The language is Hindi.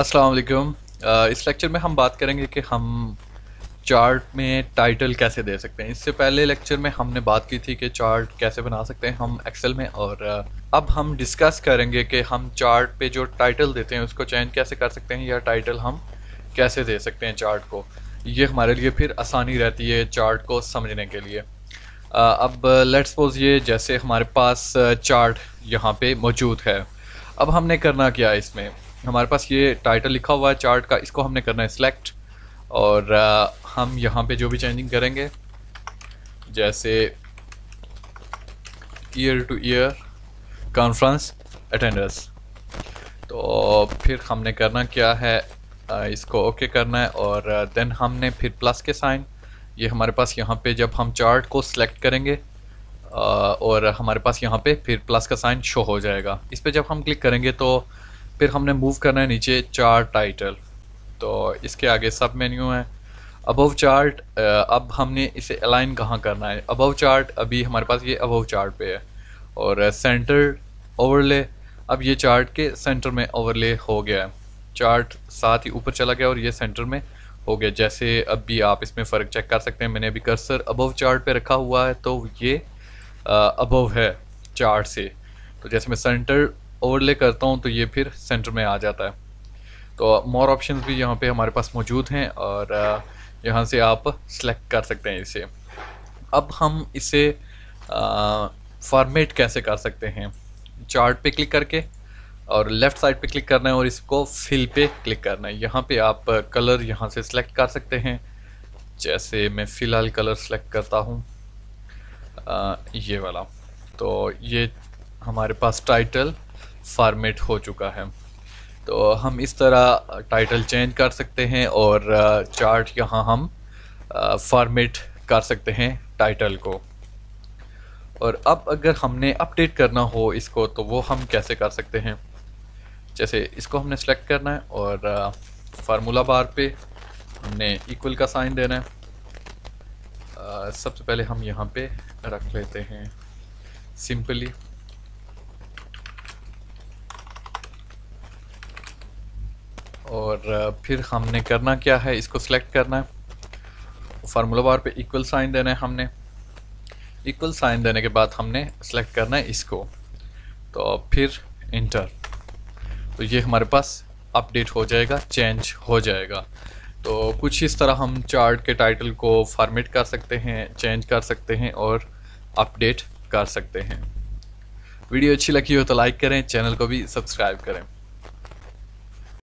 अस्सलाम वालेकुम इस लेक्चर में हम बात करेंगे कि हम चार्ट में टाइटल कैसे दे सकते हैं इससे पहले लेक्चर में हमने बात की थी कि चार्ट कैसे बना सकते हैं हम एक्सेल में और अब हम डिस्कस करेंगे कि हम चार्ट पे जो टाइटल देते हैं उसको चेंज कैसे कर सकते हैं या टाइटल हम कैसे दे सकते हैं चार्ट को ये हमारे लिए फिर आसानी रहती है चार्ट को समझने के लिए अब लेट्स सपोज ये जैसे हमारे पास चार्ट यहाँ पे मौजूद है अब हमने करना क्या है इसमें हमारे पास ये टाइटल लिखा हुआ है चार्ट का इसको हमने करना है सिलेक्ट और आ, हम यहाँ पे जो भी चेंजिंग करेंगे जैसे year to year conference attendance तो फिर हमने करना क्या है इसको ओके okay करना है और देन हमने फिर प्लस के साइन ये हमारे पास यहाँ पे जब हम चार्ट को सिलेक्ट करेंगे और हमारे पास यहाँ पे फिर प्लस का साइन शो हो जाएगा इस पर जब हम क्लिक करेंगे तो फिर हमने मूव करना है नीचे चार टाइटल तो इसके आगे सब मेन्यू है अबव चार्ट अब हमने इसे अलाइन कहाँ करना है अबव चार्ट अभी हमारे पास ये अबव चार्ट पे है और सेंटर ओवरले अब ये चार्ट के सेंटर में ओवरले हो गया है चार्ट साथ ही ऊपर चला गया और ये सेंटर में हो गया जैसे अब भी आप इसमें फ़र्क चेक कर सकते हैं मैंने अभी कर्सर अबव चार्ट पे रखा हुआ है तो ये अबव है चार्ट से तो जैसे मैं सेंटर ओवरले करता हूँ तो ये फिर सेंटर में आ जाता है तो मोर uh, ऑप्शंस भी यहाँ पे हमारे पास मौजूद हैं और uh, यहाँ से आप सेलेक्ट कर सकते हैं इसे अब हम इसे फॉर्मेट uh, कैसे कर सकते हैं चार्ट पे क्लिक करके और लेफ़्ट साइड पे क्लिक करना है और इसको फिल पे क्लिक करना है यहाँ पे आप कलर यहाँ से सेलेक्ट कर सकते हैं जैसे मैं फ़िलहाल कलर सेलेक्ट करता हूँ ये वाला तो ये हमारे पास टाइटल फार्मेट हो चुका है तो हम इस तरह टाइटल चेंज कर सकते हैं और चार्ट यहाँ हम फार्मेट कर सकते हैं टाइटल को और अब अगर हमने अपडेट करना हो इसको तो वो हम कैसे कर सकते हैं जैसे इसको हमने सेलेक्ट करना है और फार्मूला बार पे हमने इक्वल का साइन देना है सबसे पहले हम यहाँ पे रख लेते हैं सिंपली और फिर हमने करना क्या है इसको सिलेक्ट करना है फार्मूला बार पे इक्वल साइन देना है हमने इक्वल साइन देने के बाद हमने सेलेक्ट करना है इसको तो फिर इंटर तो ये हमारे पास अपडेट हो जाएगा चेंज हो जाएगा तो कुछ इस तरह हम चार्ट के टाइटल को फॉर्मेट कर सकते हैं चेंज कर सकते हैं और अपडेट कर सकते हैं वीडियो अच्छी लगी हो तो लाइक करें चैनल को भी सब्सक्राइब करें